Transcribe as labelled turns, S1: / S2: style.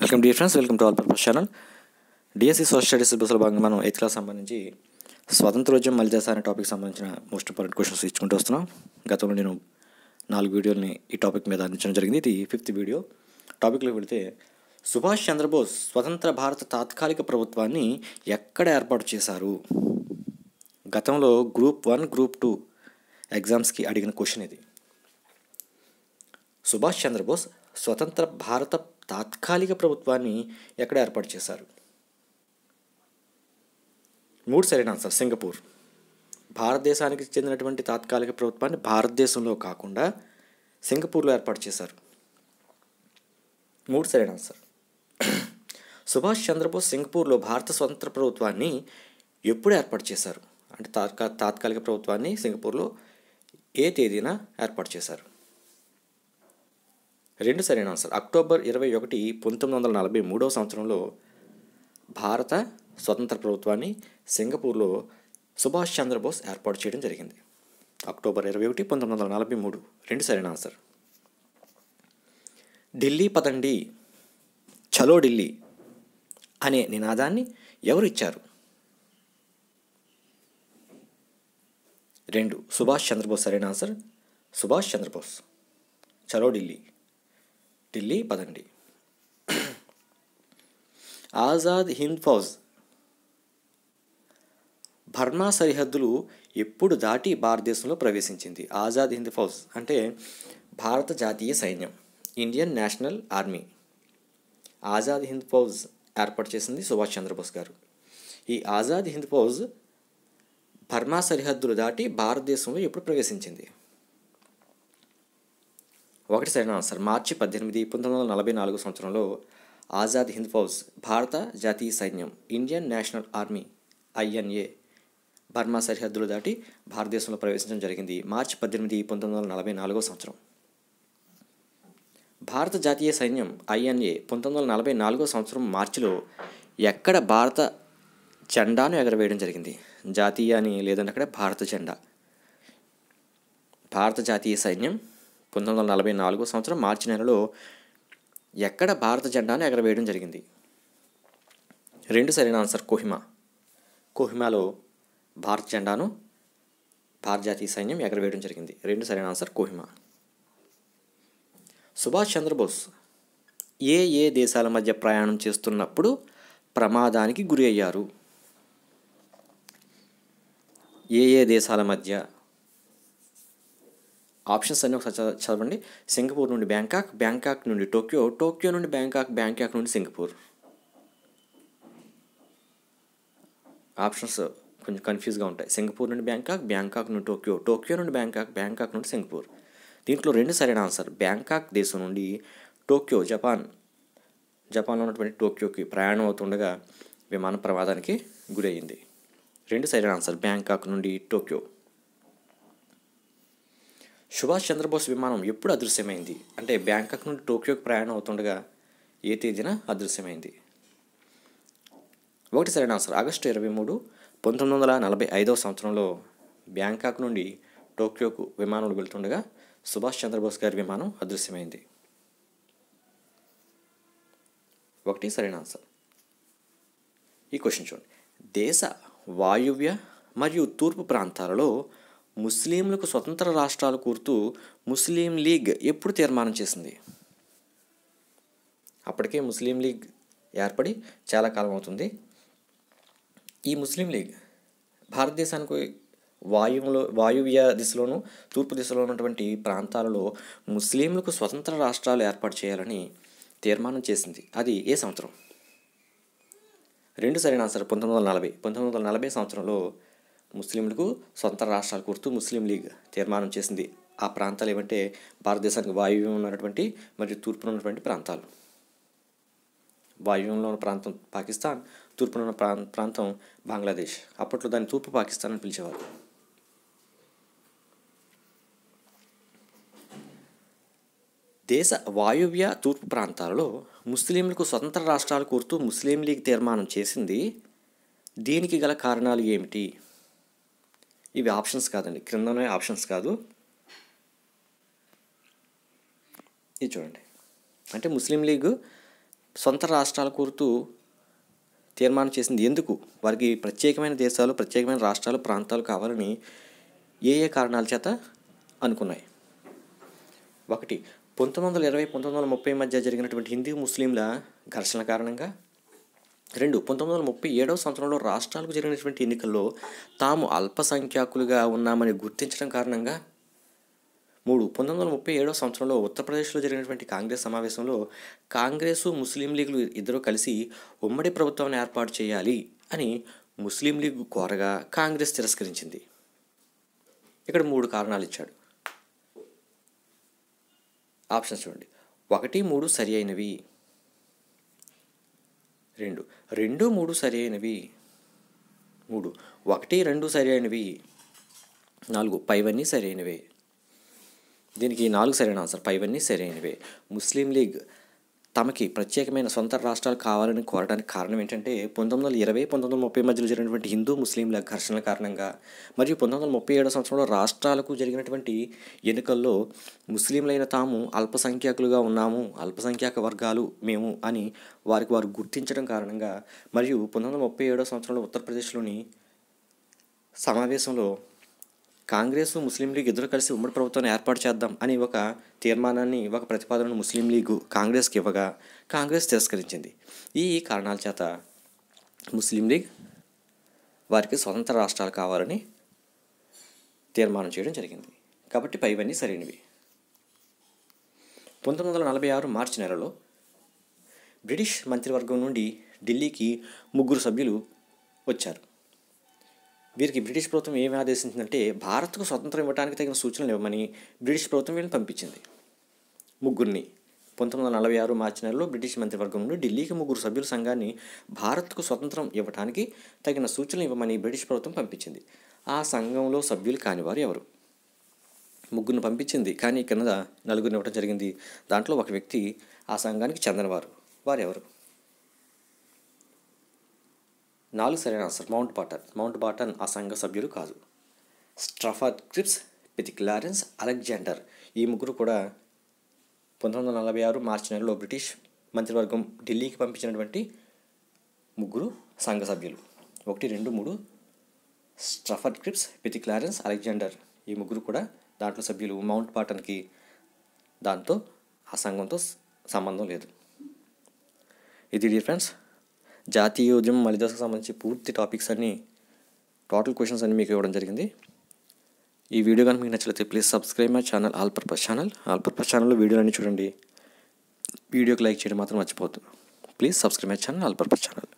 S1: welcome dear friends welcome to all purpose channel DSC social studies సిలబస్లో భాగంగా మనం eighth class సంబంధించి స్వతంత్రోద్యమం మలిదేశ అనే టాపిక్ సంబంధించిన మోస్ట్ ఇంపార్టెంట్ క్వశ్చన్స్ ఇచ్చుకుంటూ వస్తున్నాం గతంలో నేను నాలుగు వీడియోని ఈ టాపిక్ మీద అందించడం జరిగింది ఇది ఫిఫ్త్ వీడియో టాపిక్లోకి వెళితే సుభాష్ చంద్రబోస్ స్వతంత్ర భారత తాత్కాలిక ప్రభుత్వాన్ని ఎక్కడ ఏర్పాటు చేశారు గతంలో గ్రూప్ వన్ గ్రూప్ టూ ఎగ్జామ్స్కి అడిగిన క్వశ్చన్ ఇది సుభాష్ చంద్రబోస్ స్వతంత్ర భారత తాత్కాలిక ప్రభుత్వాన్ని ఎక్కడ ఏర్పాటు చేశారు మూడు సరైన ఆన్సర్ సింగపూర్ భారతదేశానికి చెందినటువంటి తాత్కాలిక ప్రభుత్వాన్ని భారతదేశంలో కాకుండా సింగపూర్లో ఏర్పాటు చేశారు మూడు సరైన ఆన్సర్ సుభాష్ చంద్రబోస్ సింగపూర్లో భారత స్వతంత్ర ప్రభుత్వాన్ని ఎప్పుడు ఏర్పాటు చేశారు అంటే తాత్కా తాత్కాలిక ప్రభుత్వాన్ని సింగపూర్లో ఏ తేదీన ఏర్పాటు చేశారు రెండు సరైన ఆన్సర్ అక్టోబర్ ఇరవై ఒకటి పంతొమ్మిది వందల నలభై మూడవ సంవత్సరంలో భారత స్వతంత్ర ప్రభుత్వాన్ని సింగపూర్లో సుభాష్ చంద్రబోస్ ఏర్పాటు చేయడం జరిగింది అక్టోబర్ ఇరవై ఒకటి పంతొమ్మిది వందల నలభై మూడు రెండు సరైన ఆన్సర్ ఢిల్లీ పదండి చలో ఢిల్లీ అనే నినాదాన్ని ఎవరు ఇచ్చారు రెండు సుభాష్ చంద్రబోస్ సరైన ఆన్సర్ సుభాష్ చంద్రబోస్ చలో ఢిల్లీ ఢిల్లీ పదండి ఆజాద్ హింద్ ఫౌజ్ బర్మా సరిహద్దులు ఎప్పుడు దాటి భారతదేశంలో ప్రవేశించింది ఆజాద్ హింద్ ఫౌజ్ అంటే భారత జాతీయ సైన్యం Indian national army Azad Hind Fauj ఏర్పాటు చేసింది సుభాష్ చంద్రబోస్ గారు ఈ ఆజాద్ హింద్ ఫౌజ్ బర్మా సరిహద్దులు దాటి భారతదేశంలో ఎప్పుడు ప్రవేశించింది ఒకటి సరైన ఆన్సర్ మార్చి పద్దెనిమిది పంతొమ్మిది వందల నలభై నాలుగు సంవత్సరంలో ఆజాద్ హింద్ ఫౌజ్ భారత జాతీయ సైన్యం Indian national army INA Burma సరిహద్దులు దాటి భారతదేశంలో ప్రవేశించడం జరిగింది మార్చి పద్దెనిమిది పంతొమ్మిది వందల నలభై నాలుగో సంవత్సరం భారత జాతీయ సైన్యం ఐఎన్ఏ పంతొమ్మిది వందల నలభై నాలుగో సంవత్సరం మార్చిలో ఎక్కడ భారత జెండాను ఎగరవేయడం జరిగింది జాతీయ అని లేదంటే అక్కడ భారత జెండా భారత జాతీయ సైన్యం పంతొమ్మిది వందల నలభై నాలుగో సంవత్సరం మార్చి నెలలో ఎక్కడ భారత జెండాను ఎగరవేయడం జరిగింది రెండు సరైన ఆన్సర్ కోహిమా కోహిమాలో భారత జెండాను భారత జాతీయ సైన్యం ఎగరవేయడం జరిగింది రెండు సరైన ఆన్సర్ కోహిమా సుభాష్ చంద్రబోస్ ఏ ఏ దేశాల మధ్య ప్రయాణం చేస్తున్నప్పుడు ప్రమాదానికి గురి అయ్యారు ఏ ఏ దేశాల మధ్య ఆప్షన్స్ అన్నీ ఒకసారి చదవండి సింగపూర్ నుండి బ్యాంకాక్ బ్యాంకాక్ నుండి టోక్యో టోక్యో నుండి బ్యాంకాక్ బ్యాంకాక్ నుండి సింగపూర్ ఆప్షన్స్ కొంచెం కన్ఫ్యూజ్గా ఉంటాయి సింగపూర్ నుండి బ్యాంకాక్ బ్యాంకాక్ నుండి టోక్యో టోక్యో నుండి బ్యాంకాక్ బ్యాంకాక్ నుండి సింగపూర్ దీంట్లో రెండు సరైన ఆన్సర్ బ్యాంకాక్ దేశం నుండి టోక్యో జపాన్ జపాన్లో ఉన్నటువంటి టోక్యోకి ప్రయాణం అవుతుండగా విమాన ప్రమాదానికి గురయ్యింది రెండు సరైన ఆన్సర్ బ్యాంకాక్ నుండి టోక్యో సుభాష్ చంద్రబోస్ విమానం ఎప్పుడు అదృశ్యమైంది అంటే బ్యాంకాక్ నుండి టోక్యోకి ప్రయాణం అవుతుండగా ఏ తేదీన అదృశ్యమైంది ఒకటి సరైన ఆన్సర్ ఆగస్టు ఇరవై మూడు పంతొమ్మిది వందల నలభై ఐదవ సంవత్సరంలో బ్యాంకాక్ నుండి టోక్యోకు విమానంలో వెళ్తుండగా సుభాష్ చంద్రబోస్ గారి విమానం అదృశ్యమైంది ఒకటి సరైన ఆన్సర్ ఈ క్వశ్చన్ చూడండి దేశ వాయువ్య మరియు తూర్పు ప్రాంతాలలో ముస్లింలకు స్వతంత్ర రాష్ట్రాలు కూరుతూ ముస్లిం లీగ్ ఎప్పుడు తీర్మానం చేసింది అప్పటికే ముస్లిం లీగ్ ఏర్పడి చాలా కాలం అవుతుంది ఈ ముస్లిం లీగ్ భారతదేశానికి వాయువులో వాయువ్య దిశలోను తూర్పు దిశలో ఉన్నటువంటి ప్రాంతాలలో ముస్లింలకు స్వతంత్ర రాష్ట్రాలు ఏర్పాటు చేయాలని తీర్మానం చేసింది అది ఏ సంవత్సరం రెండు సరైన ఆన్సర్ పంతొమ్మిది వందల నలభై పంతొమ్మిది వందల నలభై సంవత్సరంలో ముస్లింలకు సొంత రాష్ట్రాలు కూర్తూ ముస్లిం లీగ్ తీర్మానం చేసింది ఆ ప్రాంతాలు ఏమంటే భారతదేశానికి వాయువ్యం ఉన్నటువంటి మరియు తూర్పున ఉన్నటువంటి ప్రాంతాలు వాయువ్యంలో ఉన్న ప్రాంతం పాకిస్తాన్ తూర్పున ఉన్న ప్రా ప్రాంతం బంగ్లాదేశ్ అప్పట్లో దాన్ని తూర్పు పాకిస్తాన్ అని పిలిచేవారు దేశ వాయువ్య తూర్పు ప్రాంతాలలో ముస్లింలకు స్వతంత్ర రాష్ట్రాలు కోరుతూ ముస్లిం లీగ్ తీర్మానం చేసింది దీనికి గల కారణాలు ఏమిటి ఇవి ఆప్షన్స్ కాదండి క్రిందనే ఆప్షన్స్ కాదు ఇది చూడండి అంటే ముస్లిం లీగ్ సొంత రాష్ట్రాల కోరుతూ తీర్మానం చేసింది ఎందుకు వారికి ప్రత్యేకమైన దేశాలు ప్రత్యేకమైన రాష్ట్రాలు ప్రాంతాలు కావాలని ఏ ఏ కారణాల చేత అనుకున్నాయి ఒకటి పంతొమ్మిది వందల ఇరవై పంతొమ్మిది వందల ముప్పై మధ్య జరిగినటువంటి హిందూ ముస్లింల ఘర్షణ కారణంగా రెండు పంతొమ్మిది వందల ముప్పై ఏడవ సంవత్సరంలో రాష్ట్రాలకు జరిగినటువంటి ఎన్నికల్లో తాము అల్పసంఖ్యాకులుగా ఉన్నామని గుర్తించడం కారణంగా మూడు పంతొమ్మిది వందల ముప్పై ఏడవ సంవత్సరంలో ఉత్తరప్రదేశ్లో జరిగినటువంటి కాంగ్రెస్ సమావేశంలో కాంగ్రెసు ముస్లిం లీగ్లు ఇద్దరు కలిసి ఉమ్మడి ప్రభుత్వాన్ని ఏర్పాటు చేయాలి అని ముస్లిం లీగ్ కోరగా కాంగ్రెస్ తిరస్కరించింది ఇక్కడ మూడు కారణాలు ఇచ్చాడు ఆప్షన్స్ చూడండి ఒకటి మూడు సరి అయినవి రెండు రెండు మూడు సరైనవి మూడు ఒకటి రెండు సరైనవి నాలుగు పైవన్నీ సరైనవే దీనికి నాలుగు సరైన ఆన్సర్ పైవన్నీ సరైనవే ముస్లిం లీగ్ తమకి ప్రత్యేకమైన సొంత రాష్ట్రాలు కావాలని కోరడానికి కారణం ఏంటంటే పంతొమ్మిది వందల ఇరవై పంతొమ్మిది వందల ముప్పై మధ్యలో జరిగినటువంటి హిందూ ముస్లింల ఘర్షణల కారణంగా మరియు పంతొమ్మిది వందల ముప్పై ఏడో సంవత్సరంలో రాష్ట్రాలకు జరిగినటువంటి ఎన్నికల్లో ముస్లింలైన తాము అల్పసంఖ్యాకులుగా ఉన్నాము అల్పసంఖ్యాక వర్గాలు మేము అని వారికి వారు గుర్తించడం కారణంగా మరియు పంతొమ్మిది వందల ముప్పై ఏడో సంవత్సరంలో ఉత్తరప్రదేశ్లోని సమావేశంలో కాంగ్రెస్ ముస్లిం లీగ్ ఇద్దరు కలిసి ఉమ్మడి ప్రభుత్వాన్ని ఏర్పాటు చేద్దాం అని ఒక తీర్మానాన్ని ఒక ప్రతిపాదనను ముస్లిం లీగు కాంగ్రెస్కి ఇవ్వగా కాంగ్రెస్ తిరస్కరించింది ఈ కారణాల చేత ముస్లిం లీగ్ వారికి స్వతంత్ర రాష్ట్రాలు కావాలని తీర్మానం చేయడం జరిగింది కాబట్టి పైవన్నీ సరైనవి పంతొమ్మిది వందల నలభై ఆరు మార్చి నెలలో బ్రిటిష్ మంత్రివర్గం నుండి ఢిల్లీకి ముగ్గురు సభ్యులు వచ్చారు వీరికి బ్రిటిష్ ప్రభుత్వం ఏమి ఆదేశించిందంటే భారత్కు స్వతంత్రం ఇవ్వడానికి తగిన సూచనలు ఇవ్వమని బ్రిటిష్ ప్రభుత్వం వీళ్ళని పంపించింది ముగ్గురిని పంతొమ్మిది వందల నలభై ఆరు మార్చి నెలలో బ్రిటిష్ మంత్రివర్గం నుండి ఢిల్లీకి ముగ్గురు సభ్యుల సంఘాన్ని భారత్కు స్వతంత్రం ఇవ్వడానికి తగిన సూచనలు ఇవ్వమని బ్రిటిష్ ప్రభుత్వం పంపించింది ఆ సంఘంలో సభ్యులు కానివారు ఎవరు ముగ్గురిని పంపించింది కానీ కింద నలుగురిని ఇవ్వడం జరిగింది దాంట్లో ఒక వ్యక్తి ఆ సంఘానికి చెందినవారు వారెవరు నాలుగు సరైన answer Mountbatten Mountbatten ఆ సంఘ సభ్యులు కాదు స్ట్రఫర్ క్రిప్స్ పితిక్ లారెన్స్ అలెగ్జాండర్ ఈ ముగ్గురు కూడా పంతొమ్మిది వందల నలభై ఆరు మార్చి నెలలో బ్రిటిష్ మంత్రివర్గం ఢిల్లీకి పంపించినటువంటి ముగ్గురు సంఘ సభ్యులు ఒకటి రెండు మూడు స్ట్రఫర్ క్రిప్స్ పితి క్లారెన్స్ అలెగ్జాండర్ ఈ ముగ్గురు కూడా దాంట్లో సభ్యులు మౌంట్ బాటన్కి దాంతో ఆ సంఘంతో సంబంధం లేదు ఇది డిఫరెన్స్ జాతీయ ఉద్యమం మలిదాస్కి సంబంధించి పూర్తి టాపిక్స్ అన్నీ టోటల్ క్వశ్చన్స్ అన్ని మీకు ఇవ్వడం జరిగింది ఈ వీడియో కానీ మీకు నచ్చలేదు please subscribe my channel all purpose channel all purpose ఛానల్లో వీడియోలన్నీ చూడండి వీడియోకి లైక్ చేయడం మాత్రం మర్చిపోద్దు please subscribe my channel all purpose channel